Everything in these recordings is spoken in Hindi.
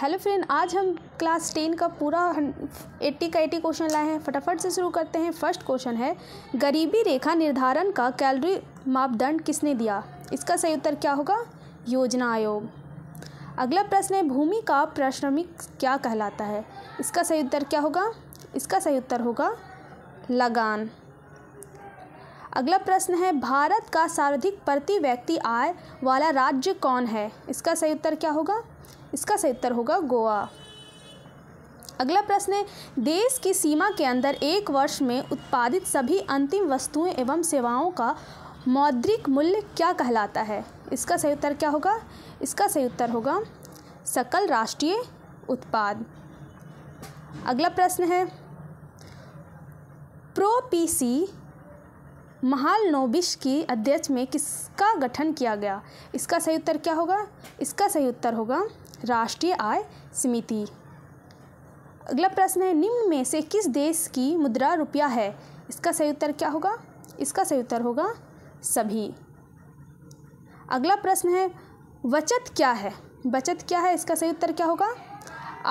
हेलो फ्रेंड आज हम क्लास टेन का पूरा एट्टी का एट्टी क्वेश्चन लाए हैं फटाफट से शुरू करते हैं फर्स्ट क्वेश्चन है गरीबी रेखा निर्धारण का कैलोरी मापदंड किसने दिया इसका सही उत्तर क्या होगा योजना आयोग अगला प्रश्न है भूमि का पारिश्रमिक क्या कहलाता है इसका सही उत्तर क्या होगा इसका सही उत्तर होगा लगान अगला प्रश्न है भारत का सर्वाधिक प्रति व्यक्ति आय वाला राज्य कौन है इसका सही उत्तर क्या होगा इसका सही उत्तर होगा गोवा अगला प्रश्न है देश की सीमा के अंदर एक वर्ष में उत्पादित सभी अंतिम वस्तुएं एवं सेवाओं का मौद्रिक मूल्य क्या कहलाता है इसका सही उत्तर क्या होगा इसका सही उत्तर होगा सकल राष्ट्रीय उत्पाद अगला प्रश्न है प्रोपीसी नोबिश की अध्यक्ष में किसका गठन किया गया इसका सही उत्तर क्या होगा इसका सही उत्तर होगा राष्ट्रीय आय समिति अगला प्रश्न है निम्न में से किस देश की मुद्रा रुपया है इसका सही उत्तर क्या होगा इसका सही उत्तर होगा सभी अगला प्रश्न है बचत क्या है बचत क्या है इसका सही उत्तर क्या होगा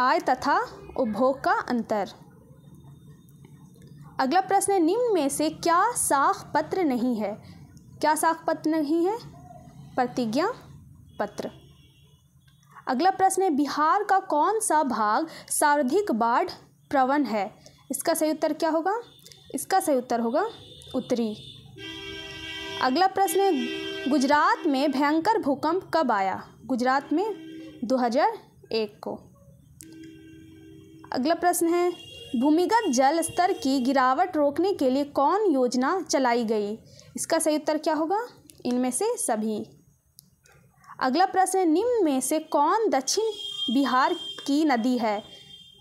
आय तथा उपभोग का अंतर अगला प्रश्न है निम्न में से क्या साख पत्र नहीं है क्या साख पत्र नहीं है प्रतिज्ञा पत्र अगला प्रश्न है बिहार का कौन सा भाग सर्वाधिक बाढ़ प्रवण है इसका सही उत्तर क्या होगा इसका सही उत्तर होगा उत्तरी अगला प्रश्न है गुजरात में भयंकर भूकंप कब आया गुजरात में 2001 को अगला प्रश्न है भूमिगत जल स्तर की गिरावट रोकने के लिए कौन योजना चलाई गई इसका सही उत्तर क्या होगा इनमें से सभी अगला प्रश्न है निम्न में से कौन दक्षिण बिहार की नदी है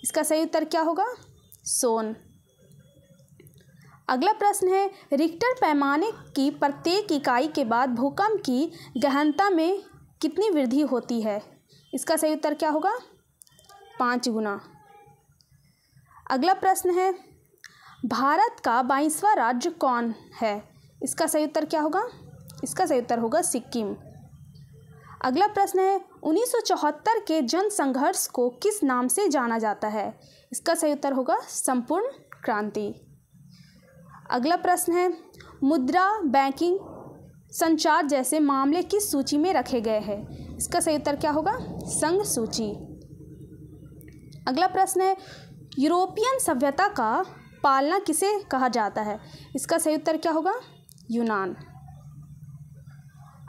इसका सही उत्तर क्या होगा सोन अगला प्रश्न है रिक्टर पैमाने की प्रत्येक इकाई के बाद भूकंप की गहनता में कितनी वृद्धि होती है इसका सही उत्तर क्या होगा पाँच गुना अगला प्रश्न है भारत का बाईसवां राज्य कौन है इसका सही उत्तर क्या होगा इसका सही उत्तर होगा सिक्किम अगला प्रश्न है 1974 के जन संघर्ष को किस नाम से जाना जाता है इसका सही उत्तर होगा संपूर्ण क्रांति अगला प्रश्न है मुद्रा बैंकिंग संचार जैसे मामले किस सूची में रखे गए हैं इसका सही उत्तर क्या होगा संघ सूची अगला प्रश्न है यूरोपियन सभ्यता का पालना किसे कहा जाता है इसका सही उत्तर क्या होगा यूनान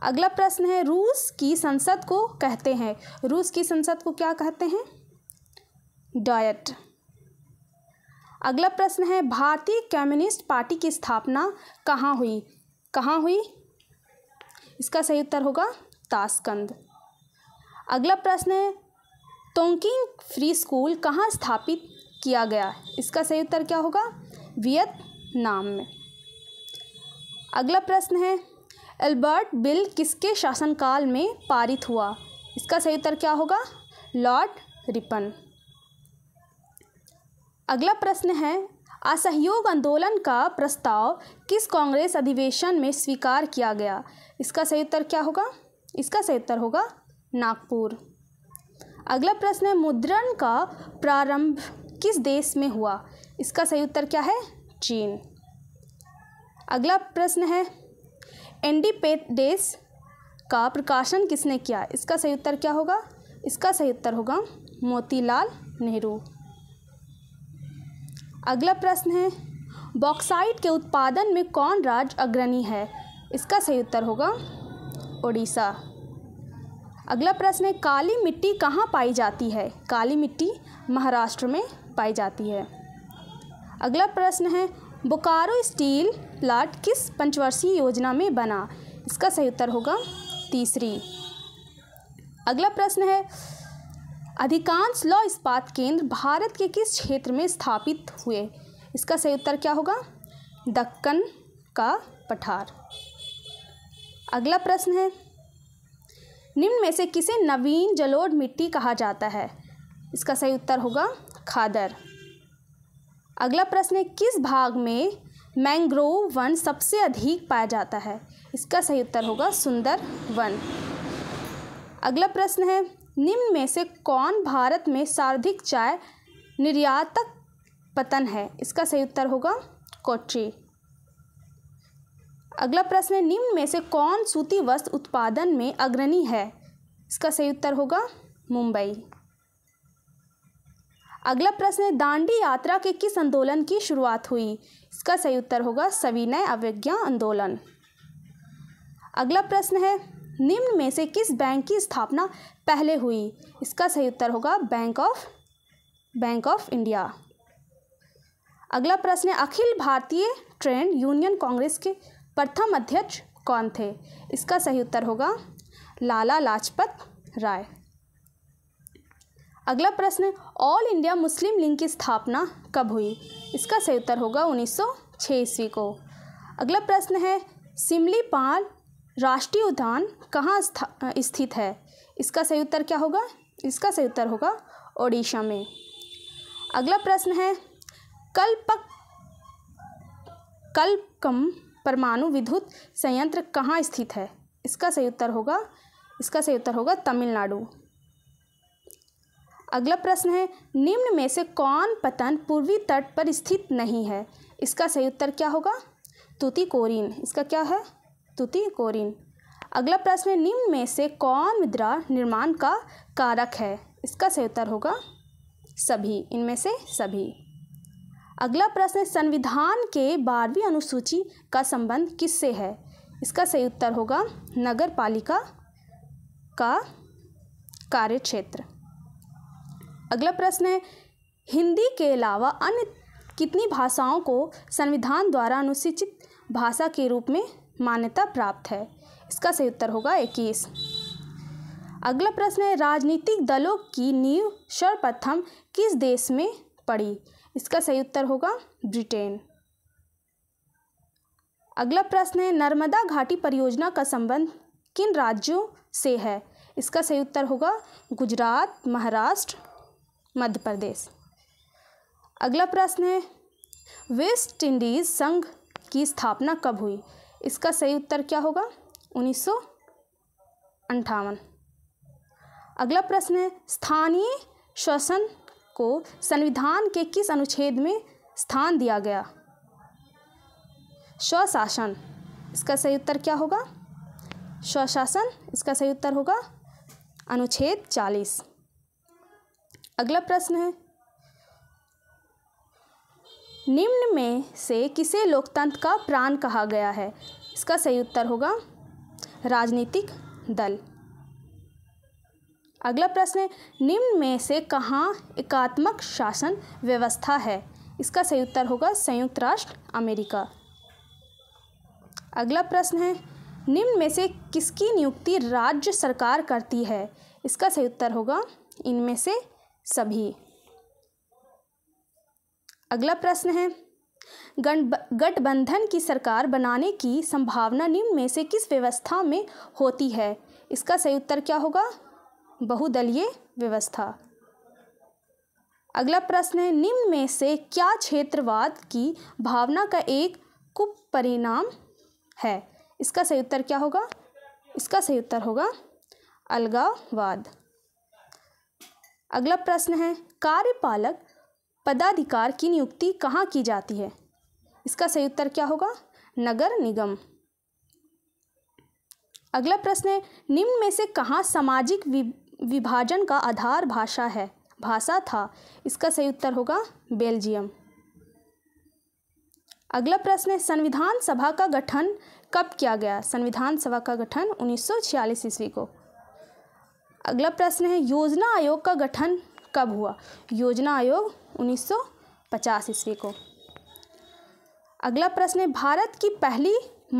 अगला प्रश्न है रूस की संसद को कहते हैं रूस की संसद को क्या कहते हैं डायट अगला प्रश्न है भारतीय कम्युनिस्ट पार्टी की स्थापना कहाँ हुई कहाँ हुई इसका सही उत्तर होगा ताशकंद अगला प्रश्न है तोंकिंग फ्री स्कूल कहाँ स्थापित किया गया इसका सही उत्तर क्या होगा वियतनाम में अगला प्रश्न है अल्बर्ट बिल किसके शासनकाल में पारित हुआ इसका सही उत्तर क्या होगा लॉर्ड रिपन अगला प्रश्न है असहयोग आंदोलन का प्रस्ताव किस कांग्रेस अधिवेशन में स्वीकार किया गया इसका सही उत्तर क्या होगा इसका सही उत्तर होगा नागपुर अगला प्रश्न है मुद्रण का प्रारंभ किस देश में हुआ इसका सही उत्तर क्या है चीन अगला प्रश्न है एंडीपेडेस का प्रकाशन किसने किया इसका सही उत्तर क्या होगा इसका सही उत्तर होगा मोतीलाल नेहरू अगला प्रश्न है बॉक्साइट के उत्पादन में कौन राज्य अग्रणी है इसका सही उत्तर होगा ओडिशा अगला प्रश्न है काली मिट्टी कहाँ पाई जाती है काली मिट्टी महाराष्ट्र में पाई जाती है अगला प्रश्न है बोकारो स्टील प्लांट किस पंचवर्षीय योजना में बना इसका सही उत्तर होगा तीसरी अगला प्रश्न है अधिकांश लौ इस्पात केंद्र भारत के किस क्षेत्र में स्थापित हुए इसका सही उत्तर क्या होगा दक्कन का पठार अगला प्रश्न है निम्न में से किसे नवीन जलोढ़ मिट्टी कहा जाता है इसका सही उत्तर होगा खादर अगला प्रश्न है किस भाग में मैंग्रोव वन सबसे अधिक पाया जाता है इसका सही उत्तर होगा सुंदर वन अगला प्रश्न है निम्न में से कौन भारत में सर्वाधिक चाय निर्यातक पतन है इसका सही उत्तर होगा कोची अगला प्रश्न है निम्न में से कौन सूती वस्त्र उत्पादन में अग्रणी है इसका सही उत्तर होगा मुंबई अगला प्रश्न है दांडी यात्रा के किस आंदोलन की शुरुआत हुई इसका सही उत्तर होगा सविनय अवज्ञा आंदोलन अगला प्रश्न है निम्न में से किस बैंक की स्थापना पहले हुई इसका सही उत्तर होगा Bank of Bank of India अगला प्रश्न है अखिल भारतीय ट्रेड यूनियन कांग्रेस के प्रथम अध्यक्ष कौन थे इसका सही उत्तर होगा लाला लाजपत राय अगला प्रश्न ऑल इंडिया मुस्लिम लीग की स्थापना कब हुई इसका सही उत्तर होगा उन्नीस सौ ईस्वी को अगला प्रश्न है सिमली पाल राष्ट्रीय उद्यान कहाँ स्थित है इसका सही उत्तर क्या होगा इसका सही उत्तर होगा ओडिशा में अगला प्रश्न है कल्पक कल्पकम परमाणु विद्युत संयंत्र कहाँ स्थित है इसका सही उत्तर होगा इसका सही उत्तर होगा तमिलनाडु अगला प्रश्न है निम्न में से कौन पतन पूर्वी तट पर स्थित नहीं है इसका सही उत्तर क्या होगा तुतिकोरिन इसका क्या है तुतिकोरिन अगला प्रश्न है निम्न में से कौन मुद्रा निर्माण का कारक है इसका सही उत्तर होगा सभी इनमें से सभी अगला प्रश्न संविधान के बारहवीं अनुसूची का संबंध किससे है इसका सही उत्तर होगा नगर पालिका का कार्य क्षेत्र अगला प्रश्न है हिंदी के अलावा अन्य कितनी भाषाओं को संविधान द्वारा अनुसूचित भाषा के रूप में मान्यता प्राप्त है इसका सही उत्तर होगा इक्कीस अगला प्रश्न है राजनीतिक दलों की नींव सर्वप्रथम किस देश में पड़ी इसका सही उत्तर होगा ब्रिटेन अगला प्रश्न है नर्मदा घाटी परियोजना का संबंध किन राज्यों से है इसका सही उत्तर होगा गुजरात महाराष्ट्र मध्य प्रदेश अगला प्रश्न है वेस्ट इंडीज संघ की स्थापना कब हुई इसका सही उत्तर क्या होगा उन्नीस अगला प्रश्न है स्थानीय शासन को संविधान के किस अनुच्छेद में स्थान दिया गया स्वशासन इसका सही उत्तर क्या होगा स्वशासन इसका सही उत्तर होगा अनुच्छेद चालीस अगला प्रश्न है निम्न में से किसे लोकतंत्र का प्राण कहा गया है इसका सही उत्तर होगा राजनीतिक दल अगला प्रश्न है निम्न में से कहाँ एकात्मक शासन व्यवस्था है इसका सही उत्तर होगा संयुक्त राष्ट्र अमेरिका अगला प्रश्न है निम्न में से किसकी नियुक्ति राज्य सरकार करती है इसका सही उत्तर होगा इनमें से सभी अगला प्रश्न है गठबंधन की सरकार बनाने की संभावना निम्न में से किस व्यवस्था में होती है इसका सही उत्तर क्या होगा बहुदलीय व्यवस्था अगला प्रश्न है निम्न में से क्या क्षेत्रवाद की भावना का एक कुप परिणाम है इसका सही उत्तर क्या होगा इसका सही उत्तर होगा अलगाववाद अगला प्रश्न है कार्यपालक पदाधिकार की नियुक्ति कहाँ की जाती है इसका सही उत्तर क्या होगा नगर निगम अगला प्रश्न है निम्न में से कहाँ सामाजिक विभाजन का आधार भाषा है भाषा था इसका सही उत्तर होगा बेल्जियम अगला प्रश्न है संविधान सभा का गठन कब किया गया संविधान सभा का गठन 1946 ईस्वी को अगला प्रश्न है योजना आयोग का गठन कब हुआ योजना आयोग 1950 ईस्वी को अगला प्रश्न है भारत की पहली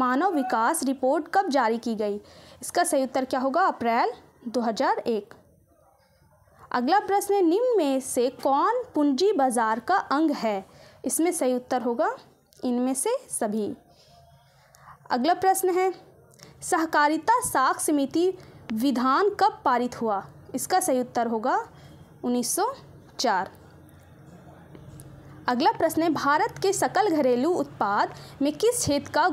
मानव विकास रिपोर्ट कब जारी की गई इसका सही उत्तर क्या होगा अप्रैल 2001 अगला प्रश्न है निम्न में से कौन पूंजी बाजार का अंग है इसमें सही उत्तर होगा इनमें से सभी अगला प्रश्न है सहकारिता साख समिति विधान कब पारित हुआ इसका सही उत्तर होगा 1904 अगला प्रश्न है भारत के सकल घरेलू उत्पाद में किस क्षेत्र का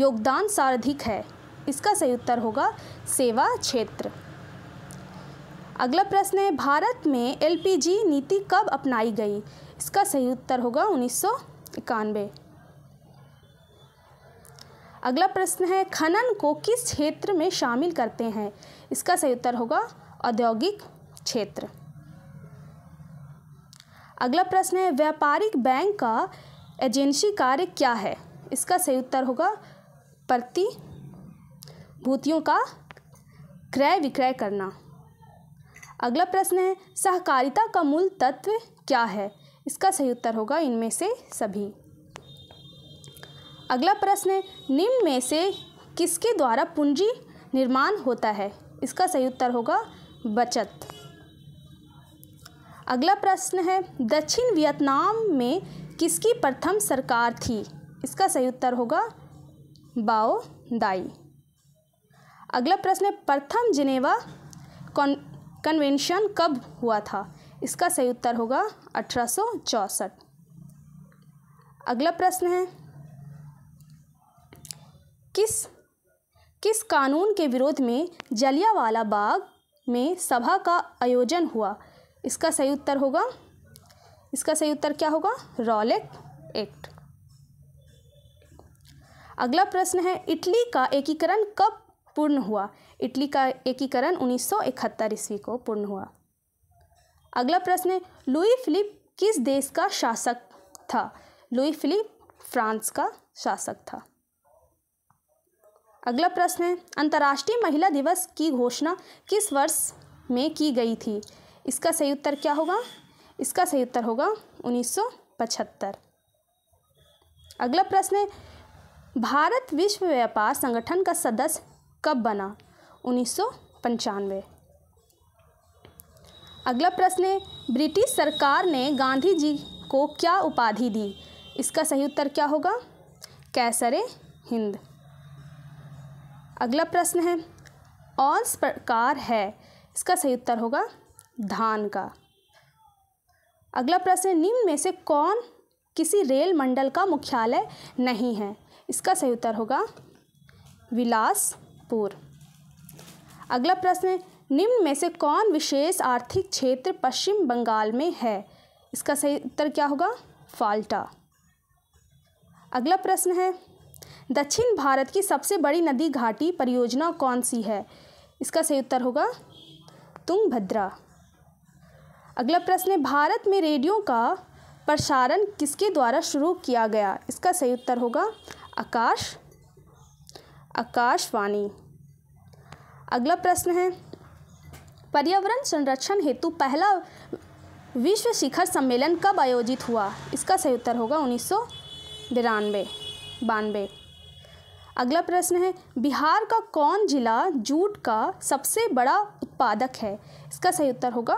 योगदान सर्वाधिक है इसका सही उत्तर होगा सेवा क्षेत्र अगला प्रश्न है भारत में एलपीजी नीति कब अपनाई गई इसका सही उत्तर होगा उन्नीस अगला प्रश्न है खनन को किस क्षेत्र में शामिल करते हैं इसका सही उत्तर होगा औद्योगिक क्षेत्र अगला प्रश्न है व्यापारिक बैंक का एजेंसी कार्य क्या है इसका सही उत्तर होगा प्रतिभूतियों का क्रय विक्रय करना अगला प्रश्न है सहकारिता का मूल तत्व क्या है इसका सही उत्तर होगा इनमें से सभी अगला प्रश्न निम्न में से किसके द्वारा पूंजी निर्माण होता है इसका सही उत्तर होगा बचत अगला प्रश्न है दक्षिण वियतनाम में किसकी प्रथम सरकार थी इसका सही उत्तर होगा बाओ दाई अगला प्रश्न है प्रथम जिनेवा कन्वेंशन कब हुआ था इसका सही उत्तर होगा अठारह अगला प्रश्न है किस किस कानून के विरोध में जलियावाला बाग में सभा का आयोजन हुआ इसका सही उत्तर होगा इसका सही उत्तर क्या होगा रॉलेट एक्ट अगला प्रश्न है इटली का एकीकरण कब पूर्ण हुआ इटली का एकीकरण 1971 ईस्वी को पूर्ण हुआ अगला प्रश्न है लुई फिलिप किस देश का शासक था लुई फिलिप फ्रांस का शासक था अगला प्रश्न है अंतर्राष्ट्रीय महिला दिवस की घोषणा किस वर्ष में की गई थी इसका सही उत्तर क्या होगा इसका सही उत्तर होगा उन्नीस अगला प्रश्न है भारत विश्व व्यापार संगठन का सदस्य कब बना उन्नीस अगला प्रश्न है ब्रिटिश सरकार ने गांधी जी को क्या उपाधि दी इसका सही उत्तर क्या होगा कैसरे हिंद अगला प्रश्न है ऑल्स प्रकार है इसका सही उत्तर होगा धान का अगला प्रश्न है निम्न में से कौन किसी रेल मंडल का मुख्यालय नहीं है इसका सही उत्तर होगा विलासपुर अगला प्रश्न है निम्न में से कौन विशेष आर्थिक क्षेत्र पश्चिम बंगाल में है इसका सही उत्तर क्या होगा फाल्टा अगला प्रश्न है दक्षिण भारत की सबसे बड़ी नदी घाटी परियोजना कौन सी है इसका सही उत्तर होगा भद्रा अगला प्रश्न है भारत में रेडियो का प्रसारण किसके द्वारा शुरू किया गया इसका सही उत्तर होगा आकाश आकाशवाणी अगला प्रश्न है पर्यावरण संरक्षण हेतु पहला विश्व शिखर सम्मेलन कब आयोजित हुआ इसका सही उत्तर होगा उन्नीस सौ बिरानवे बानवे अगला प्रश्न है बिहार का कौन जिला जूट का सबसे बड़ा उत्पादक है इसका सही उत्तर होगा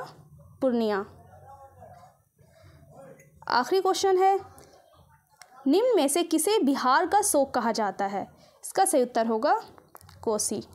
पूर्णिया आखिरी क्वेश्चन है निम्न में से किसे बिहार का शोक कहा जाता है इसका सही उत्तर होगा कोसी